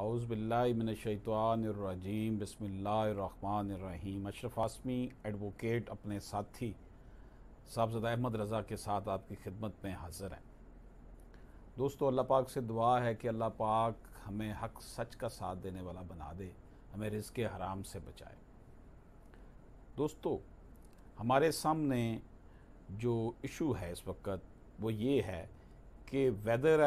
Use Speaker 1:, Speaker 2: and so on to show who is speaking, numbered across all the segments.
Speaker 1: आउज़बिल्लिमिनशैतवानरजीम बसमीम अशरफ आसमी एडवोकेट अपने साथी साहबजदा अहमद रज़ा के साथ आपकी खिदमत में हाज़िर हैं दोस्तों अल्लाह पाक से दुआ है कि अल्लाह पाक हमें हक सच का साथ देने वाला बना दे हमें रिज़ के हराम से बचाए दोस्तों हमारे सामने जो इशू है इस वक्त वो ये है कि whether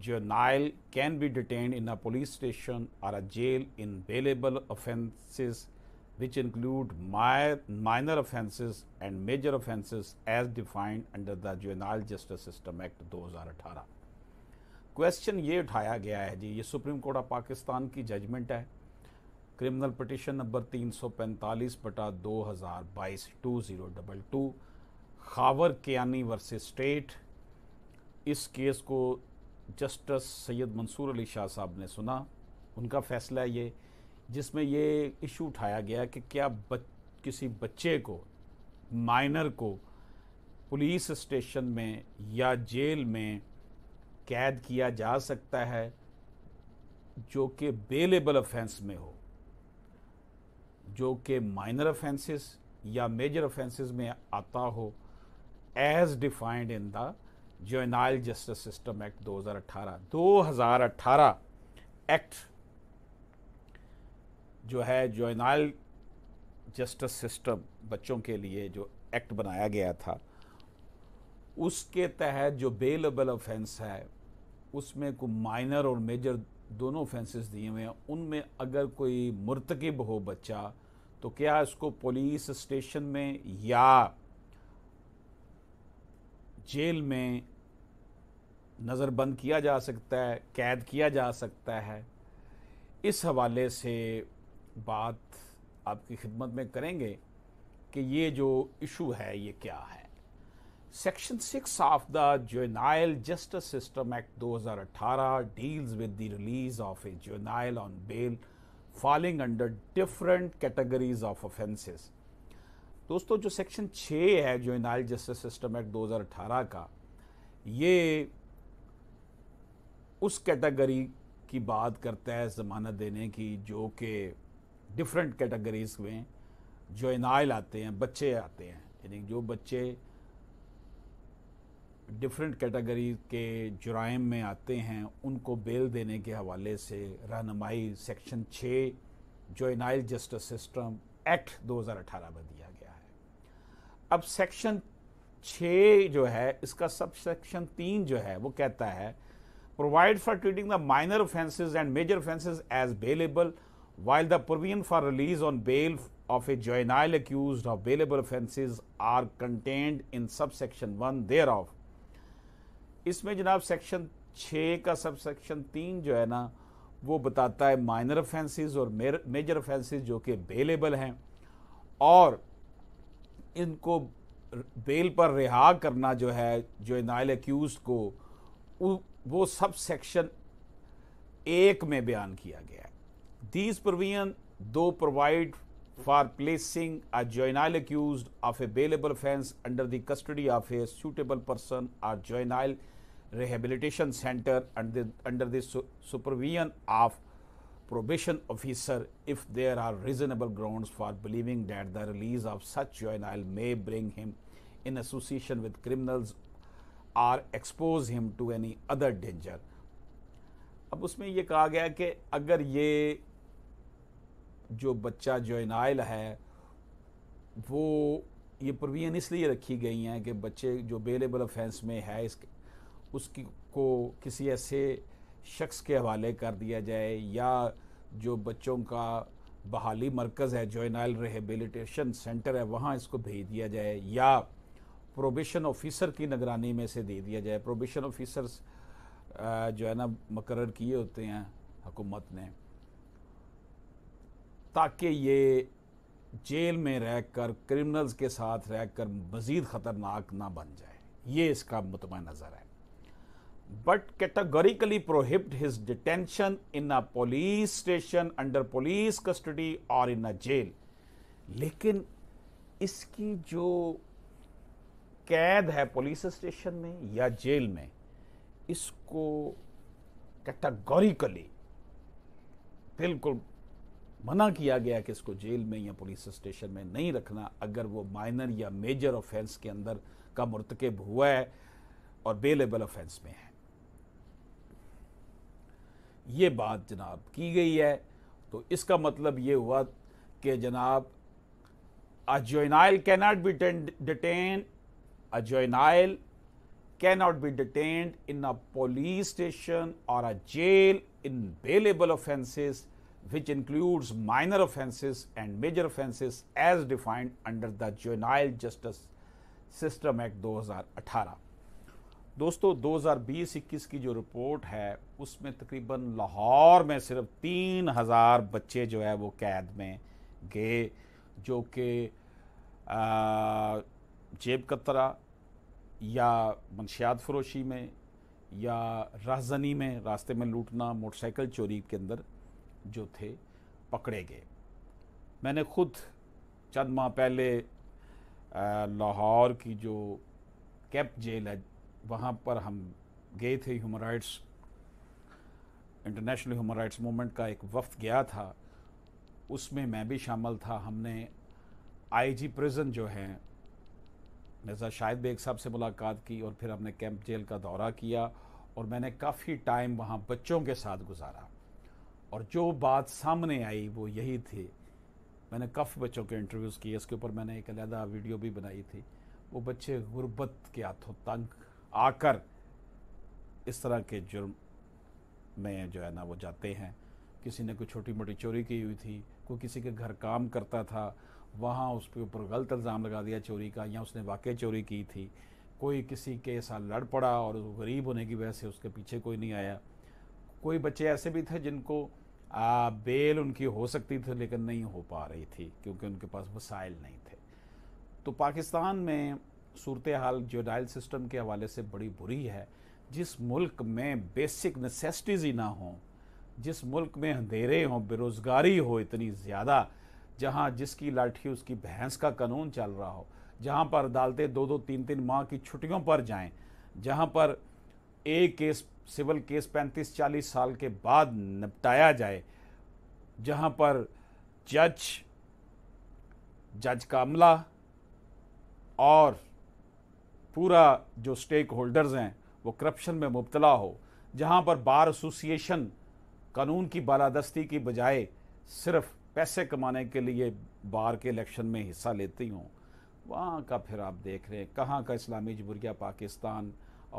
Speaker 1: juvenile can be detained in a police station or a jail in bailable offences which include minor offences and major offences as defined under the Juvenile Justice System Act 2018 question ये उठाया गया है जी ये supreme court of Pakistan की judgement है criminal petition number 345 बटा 2022 2022 Khawar Kiyani versus state इस case को जस्टिस सैयद मंसूर अली शाह साहब ने सुना उनका फैसला ये जिसमें ये इशू उठाया गया कि क्या बच, किसी बच्चे को माइनर को पुलिस स्टेशन में या जेल में कैद किया जा सकता है जो कि बेलेबल ऑफेंस में हो जो कि माइनर ऑफेंसेस या मेजर ऑफेंसेस में आता हो as defined in the juvenile justice system act 2018 2018 act जो है जोनाइल जस्टिस सिस्टम बच्चों के लिए जो एक्ट बनाया गया था उसके तहत जो बेलेबल ऑफेंस है उसमें को माइनर और मेजर दोनों ऑफेंसेस दिए हुए हैं उनमें अगर कोई मुर्तकब हो बच्चा तो क्या इसको पुलिस स्टेशन में या जेल में नज़रबंद किया जा सकता है कैद किया जा सकता है इस हवाले से बात आपकी खिदमत में करेंगे कि ये जो इशू है ये क्या है section six of the juvenile justice system act 2018 deals with the release of a juvenile on bail falling under different categories of offences दोस्तों जो सेक्शन 6 है जो इनाइल जस्टिस सिस्टम एक्ट 2018 का ये उस कैटेगरी की बात करता है ज़मानत देने की जो कि डिफरेंट कैटेगरीज में जो इनाइल आते हैं बच्चे आते हैं यानी जो बच्चे डिफरेंट कैटेगरी के जुराइम में आते हैं उनको बेल देने के हवाले से रहनमाई सेक्शन 6 जो इनाइल जस्टिस सिस्टम एक्ट 2018 में दी अब सेक्शन छ जो है इसका सब सेक्शन तीन जो है वो कहता है provide for treating the minor offences and major offences as bailable while the provision for release on bail of a juvenile accused of bailable offences are contained in sub section one there of इसमें जनाब section छ का sub section तीन जो है ना वो बताता है माइनर ऑफेंसेज और मेजर ऑफेंसेज जो कि बेलेबल हैं और इनको बेल पर रिहा करना जो है जो इनाइल एक्यूज को वो सब सेक्शन एक में बयान किया गया है these provision do provide for placing a juvenile accused of a bailable offence under the custody of a suitable person or juvenile rehabilitation centre under the supervision of probation officer if there are reasonable grounds for believing that the release of such juvenile may bring him in association with criminals or expose him to any other danger. अब उसमें ये कहा गया कि अगर ये जो बच्चा जोनाइल है वो ये प्रोविज़न इसलिए रखी गई हैं कि बच्चे जो बेलेबल ऑफेंस में है इस उसकी को किसी ऐसे शख्स के हवाले कर दिया जाए या जो बच्चों का बहाली मरकज़ है जोनाइल रिहेबिलिटेशन सेंटर है वहाँ इसको भेज दिया जाए या प्रोबेशन ऑफिसर की निगरानी में से दे दिया जाए प्रोबेशन ऑफिसर्स जो है ना मकर किए होते हैं हुकूमत ने ताकि ये जेल में रह कर क्रिमिनल्स के साथ रह कर मज़ीद ख़तरनाक ना बन जाए ये इसका मुतम नज़र है but categorically prohibit his detention in a police station under police custody or in a jail. लेकिन इसकी जो कैद है पुलिस स्टेशन में या जेल में इसको कैटागोरिकली बिल्कुल मना किया गया कि इसको जेल में या पुलिस स्टेशन में नहीं रखना अगर वो माइनर या मेजर ऑफेंस के अंदर का मुर्तकब हुआ है और बेलेबल ऑफेंस में है ये बात जनाब की गई है तो इसका मतलब ये हुआ कि जनाब a juvenile cannot be detain a juvenile cannot be detain in a police station और a jail in bailable offences which includes minor offences and major offences as defined under the juvenile justice system act दो हज़ार अठारह दोस्तों 2020-21 की जो report है उसमें तकरीबन लाहौर में सिर्फ तीन हज़ार बच्चे जो है वो कैद में गए जो कि जेब कतरा या मनशियात फरोशी में या राहजनी में रास्ते में लूटना मोटरसाइकिल चोरी के अंदर जो थे पकड़े गए मैंने खुद चंद माह पहले लाहौर की जो कैप जेल है वहाँ पर हम गए थे human rights international human rights movement का एक वफ्त गया था उसमें मैं भी शामिल था हमने आईजी प्रिजन जो हैं मिर्ज़ा शाहिद बेग साहब से मुलाकात की और फिर हमने कैंप जेल का दौरा किया और मैंने काफ़ी टाइम वहाँ बच्चों के साथ गुजारा और जो बात सामने आई वो यही थी मैंने काफ़ी बच्चों के इंटरव्यूज़ किए इसके ऊपर मैंने एक अलहदा वीडियो भी बनाई थी वो बच्चे गुर्बत के हाथों तंग आकर इस तरह के जुर्म में जो है ना वो जाते हैं किसी ने कोई छोटी मोटी चोरी की हुई थी कोई किसी के घर काम करता था वहाँ उसके ऊपर गलत इल्ज़ाम लगा दिया चोरी का या उसने वाकई चोरी की थी कोई किसी के साथ लड़ पड़ा और गरीब होने की वजह से उसके पीछे कोई नहीं आया कोई बच्चे ऐसे भी थे जिनको आ, बेल उनकी हो सकती थी लेकिन नहीं हो पा रही थी क्योंकि उनके पास वसाइल नहीं थे तो पाकिस्तान में सूरत हाल जोडाइल सिस्टम के हवाले से बड़ी बुरी है जिस मुल्क में बेसिक नेसेसिटीज़ ही ना हों जिस मुल्क में अंधेरे हों बेरोज़गारी हो इतनी ज़्यादा जहाँ जिसकी लाठी उसकी भैंस का कानून चल रहा हो जहाँ पर अदालतें दो दो तीन तीन माह की छुट्टियों पर जाएं जहाँ पर एक केस सिविल केस पैंतीस चालीस साल के बाद निपटाया जाए जहाँ पर जज जज का अमला और पूरा जो स्टेक होल्डर्स हैं वो करप्शन में मुबतला हो जहाँ पर बार एसोसिएशन कानून की बालादस्ती की बजाय सिर्फ पैसे कमाने के लिए बार के इलेक्शन में हिस्सा लेती हों वहाँ का फिर आप देख रहे हैं कहाँ का इस्लामी जमहूरिया पाकिस्तान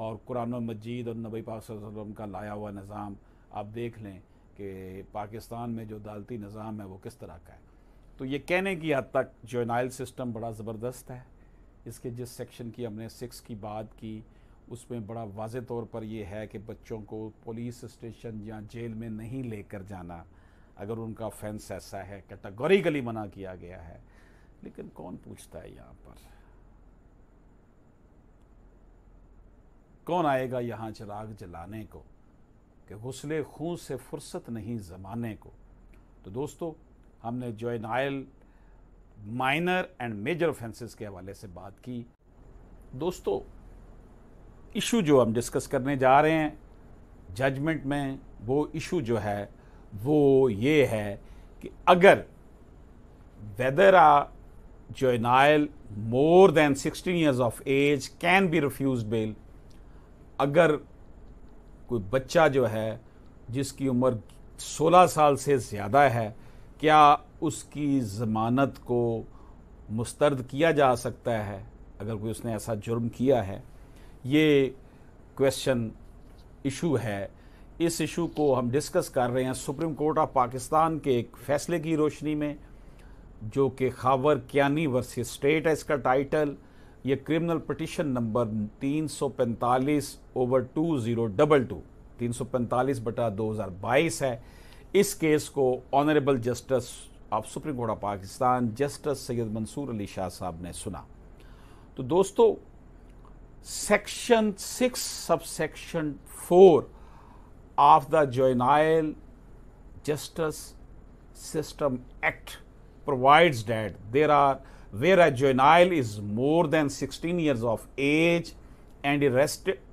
Speaker 1: और कुरान मजीद और नबी पाक वसल्लम का लाया हुआ निज़ाम आप देख लें कि पाकिस्तान में जो अदालती निज़ाम है वो किस तरह का है तो ये कहने की हद तक जोनाइल सिस्टम बड़ा ज़बरदस्त है इसके जिस सेक्शन की हमने सिक्स की बात की उसमें बड़ा वाज तौर पर यह है कि बच्चों को पुलिस स्टेशन या जेल में नहीं लेकर जाना अगर उनका फेंस ऐसा है कैटेगोरिकली मना किया गया है लेकिन कौन पूछता है यहाँ पर कौन आएगा यहाँ चिराग जलाने को कि हौसले खून से फुर्सत नहीं जमाने को तो दोस्तों हमने नायल माइनर एंड मेजर ऑफेंसेस के हवाले से बात की दोस्तों इशू जो हम डिस्कस करने जा रहे हैं जजमेंट में वो इशू जो है वो ये है कि अगर whether a juvenile more than sixteen years of age can be refuse bail अगर कोई बच्चा जो है जिसकी उम्र 16 साल से ज़्यादा है क्या उसकी ज़मानत को मुस्तरद किया जा सकता है अगर कोई उसने ऐसा जुर्म किया है ये क्वेश्चन इशू है इस इशू को हम डिस्कस कर रहे हैं सुप्रीम कोर्ट ऑफ पाकिस्तान के एक फ़ैसले की रोशनी में जो कि खावर क्यानी वर्सेस स्टेट है इसका टाइटल ये criminal petition number 345 over two zero double two तीन सौ पैंतालीस बटा दो हज़ार बाईस है इस केस को honourable justice of supreme court of Pakistan justice Syed Mansoor Ali Shah साहब ने सुना तो दोस्तों section six sub section four of the juvenile justice system act provides that there are where a juvenile is more than sixteen years of age and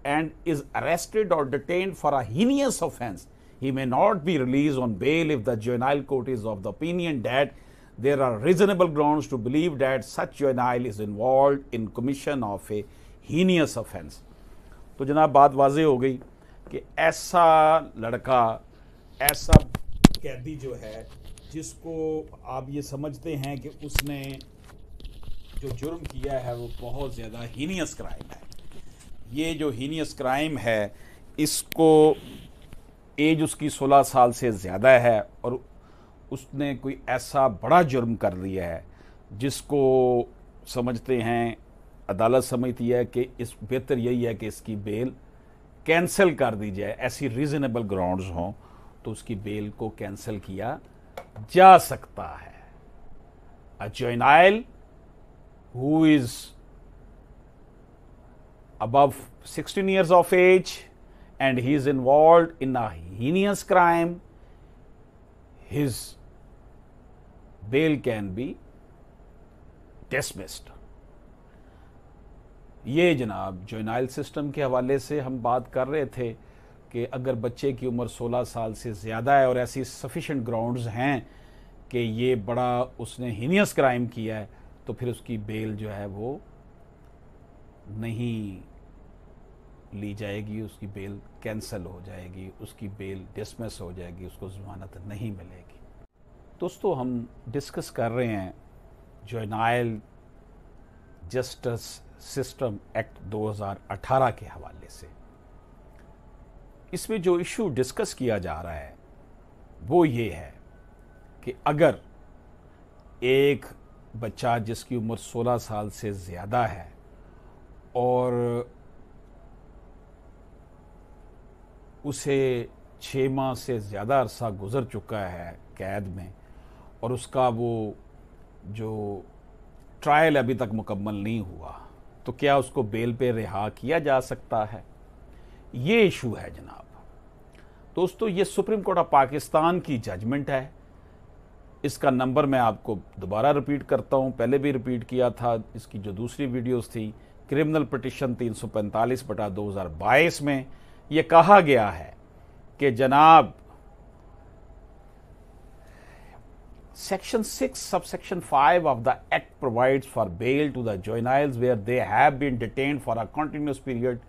Speaker 1: and is arrested और detain for as offence he may not be released on bail if the juvenile court is of the opinion that there are reasonable grounds to believe that such juvenile is involved in commission of a heinous offense. तो जनाब बात वाजे हो गई कि ऐसा लड़का ऐसा कैदी जो है जिसको आप ये समझते हैं कि उसने जो जुर्म किया है वो बहुत ज़्यादा हीनियस क्राइम है ये जो हीनियस क्राइम है इसको एज उसकी 16 साल से ज़्यादा है और उसने कोई ऐसा बड़ा जुर्म कर लिया है जिसको समझते हैं अदालत समझती है कि इस बेहतर यही है कि इसकी बेल कैंसिल कर दी जाए ऐसी रीज़नेबल ग्राउंड्स हों तो उसकी बेल को कैंसिल किया जा सकता है a juvenile who is above sixteen years of age and he is involved in a heinous crime, his bail can be dismissed. ये जनाब जोनाइल सिस्टम के हवाले से हम बात कर रहे थे कि अगर बच्चे की उम्र 16 साल से ज़्यादा है और ऐसी सफिशेंट ग्राउंड्स हैं कि ये बड़ा उसने हीनियस क्राइम किया है तो फिर उसकी बेल जो है वो नहीं ली जाएगी उसकी बेल कैंसिल हो जाएगी उसकी बेल डिसमिस हो जाएगी उसको जमानत नहीं मिलेगी दोस्तों हम डिस्कस कर रहे हैं जोनाइल जस्टिस सिस्टम एक्ट 2018 के हवाले से इसमें जो इशू डिस्कस किया जा रहा है वो ये है कि अगर एक बच्चा जिसकी उम्र 16 साल से ज़्यादा है और उसे छः माह से ज़्यादा अरसा गुज़र चुका है कैद में और उसका वो जो ट्रायल अभी तक मुकम्मल नहीं हुआ तो क्या उसको बेल पे रिहा किया जा सकता है ये इशू है जनाब दोस्तों ये सुप्रीम कोर्ट ऑफ पाकिस्तान की जजमेंट है इसका नंबर मैं आपको दोबारा रिपीट करता हूँ पहले भी रिपीट किया था इसकी जो दूसरी वीडियोस थी क्रिमिनल पटिशन 345 बटा बाईस में ये कहा गया है कि जनाब section six sub section five of the act provides for bail to the juveniles where they have been detain for a continuous period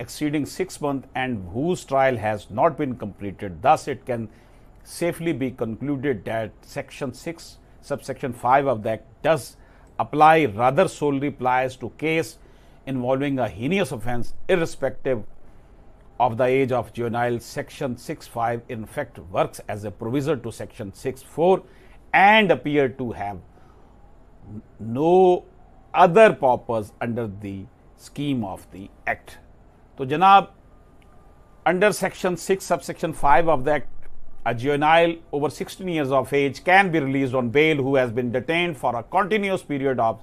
Speaker 1: exceeding six month and whose trial has not been completed thus it can safely be concluded that section six sub section five of the act does apply rather solely applies to case involving a heinous offence irrespective of the age of juvenile section 65 in fact works as a provisor to section 64 and appear to have no other purpose under the scheme of the act So, janab under section 6 subsection 5 of the act a juvenile over 16 years of age can be released on bail who has been detained for a continuous period of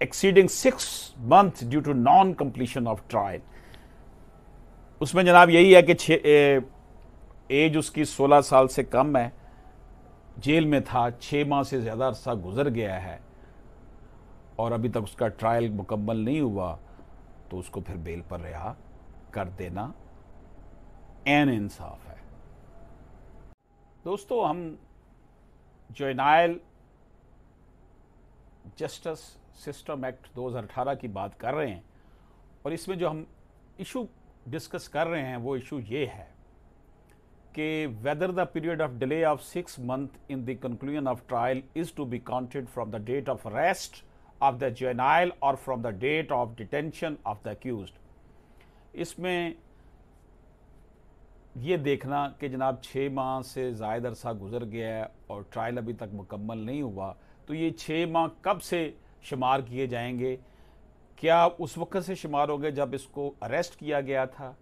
Speaker 1: exceeding 6 months due to non completion of trial उसमें जनाब यही है कि छ as उसकी 16 साल से कम है जेल में था छः माह से ज़्यादा अरसा गुजर गया है और अभी तक उसका ट्रायल मुकम्मल नहीं हुआ तो उसको फिर बेल पर रिहा कर देना एन इंसाफ है दोस्तों हम जोनाइल जस्टिस सिस्टम एक्ट 2018 की बात कर रहे हैं और इसमें जो हम इशू डिस्कस कर रहे हैं वो इशू ये है कि whether the period of delay of six month in the conclusion of trial is to be counted from the date of arrest of the juvenile और from the date of detention of the accused इसमें ये देखना कि जनाब छः माह से जायद अरसा गुजर गया है और ट्रायल अभी तक मुकम्मल नहीं हुआ तो ये छः माह कब से शुमार किए जाएंगे क्या उस वक़्त से शुमार होंगे जब इसको अरेस्ट किया गया था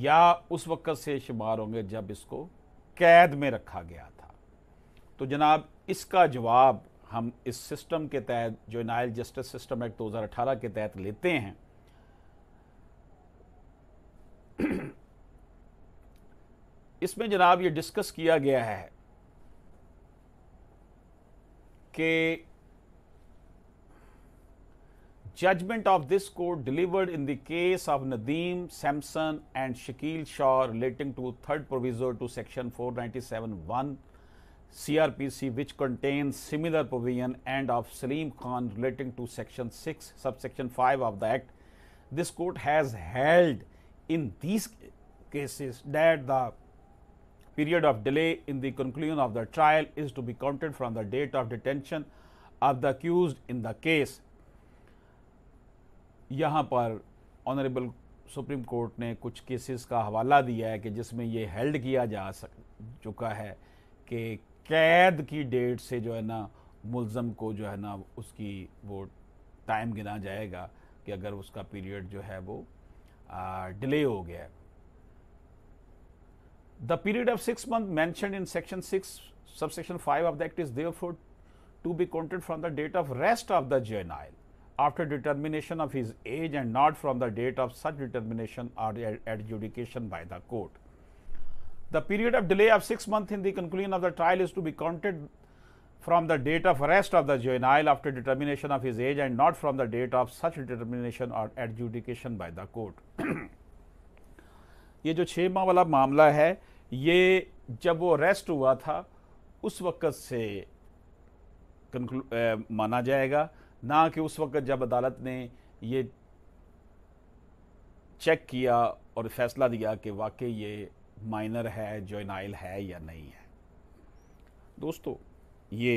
Speaker 1: या उस वक़्त से शुमार होंगे जब इसको कैद में रखा गया था तो जनाब इसका जवाब हम इस सिस्टम के तहत जो नायल जस्टिस सिस्टम एक्ट 2018 के तहत लेते हैं इसमें जनाब ये डिस्कस किया गया है कि judgment of this court delivered in the case of Nadeem Sampson and Shakil Shah relating to third proviso to section 497.1 CRPC which contains similar provision and of Salim Khan relating to section 6 subsection 5 of the act this court has held in these cases that the period of delay in the conclusion of the trial is to be counted from the date of detention of the accused in the case यहाँ पर honourable supreme court ने कुछ cases का हवाला दिया है कि जिसमें ये हेल्ड किया जा सक चुका है कि कैद की डेट से जो है ना मुलम को जो है ना उसकी वो टाइम गिना जाएगा कि अगर उसका पीरियड जो है वो डिले हो गया है the period of six month mention in section six सबसे five of the act is for to be counted from the date of rest of the juvenile after determination of his age and not from the date of such determination or adjudication by the court. The period of delay of 6 month in the conclusion of the trial is to be counted from the date of arrest of the juvenile after determination of his age and not from the date of such determination or adjudication by the court. ये जो छः माह वाला मामला है ये जब वो अरेस्ट हुआ था उस वक़्त से माना जाएगा ना कि उस वक्त जब अदालत ने ये चेक किया और फैसला दिया कि वाकई ये माइनर है जोनाइल है या नहीं है दोस्तों ये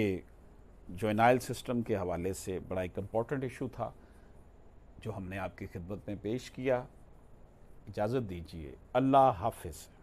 Speaker 1: जोनाइल सिस्टम के हवाले से बड़ा एक इम्पॉर्टेंट इशू था जो हमने आपकी खिदमत में पेश किया इजाज़त दीजिए अल्लाह हाफिज़